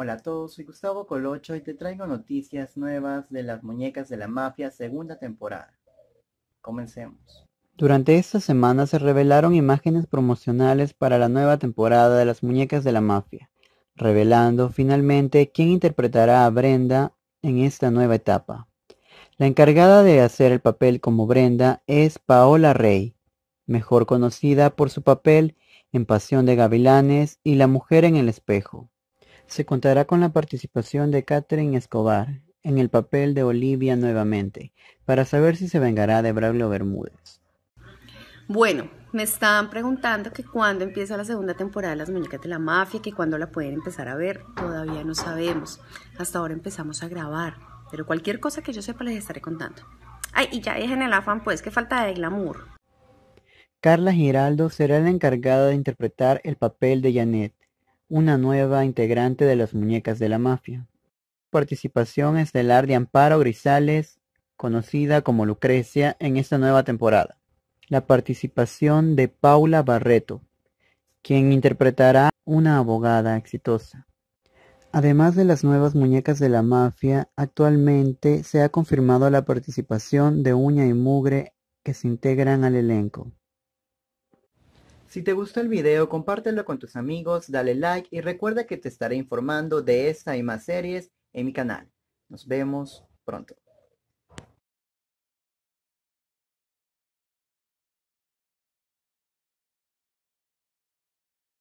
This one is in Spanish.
Hola a todos, soy Gustavo Colocho y te traigo noticias nuevas de las muñecas de la mafia segunda temporada. Comencemos. Durante esta semana se revelaron imágenes promocionales para la nueva temporada de las muñecas de la mafia, revelando finalmente quién interpretará a Brenda en esta nueva etapa. La encargada de hacer el papel como Brenda es Paola Rey, mejor conocida por su papel en Pasión de Gavilanes y La Mujer en el Espejo. Se contará con la participación de Catherine Escobar en el papel de Olivia nuevamente, para saber si se vengará de Braulio Bermúdez. Bueno, me estaban preguntando que cuándo empieza la segunda temporada de Las Muñecas de la Mafia, que cuándo la pueden empezar a ver, todavía no sabemos. Hasta ahora empezamos a grabar, pero cualquier cosa que yo sepa les estaré contando. Ay, y ya dejen el afán, pues, que falta de glamour. Carla Giraldo será la encargada de interpretar el papel de Janet, una nueva integrante de las Muñecas de la Mafia. Participación estelar de Amparo Grisales, conocida como Lucrecia, en esta nueva temporada. La participación de Paula Barreto, quien interpretará una abogada exitosa. Además de las nuevas muñecas de la mafia, actualmente se ha confirmado la participación de Uña y Mugre que se integran al elenco. Si te gustó el video, compártelo con tus amigos, dale like y recuerda que te estaré informando de esta y más series en mi canal. Nos vemos pronto.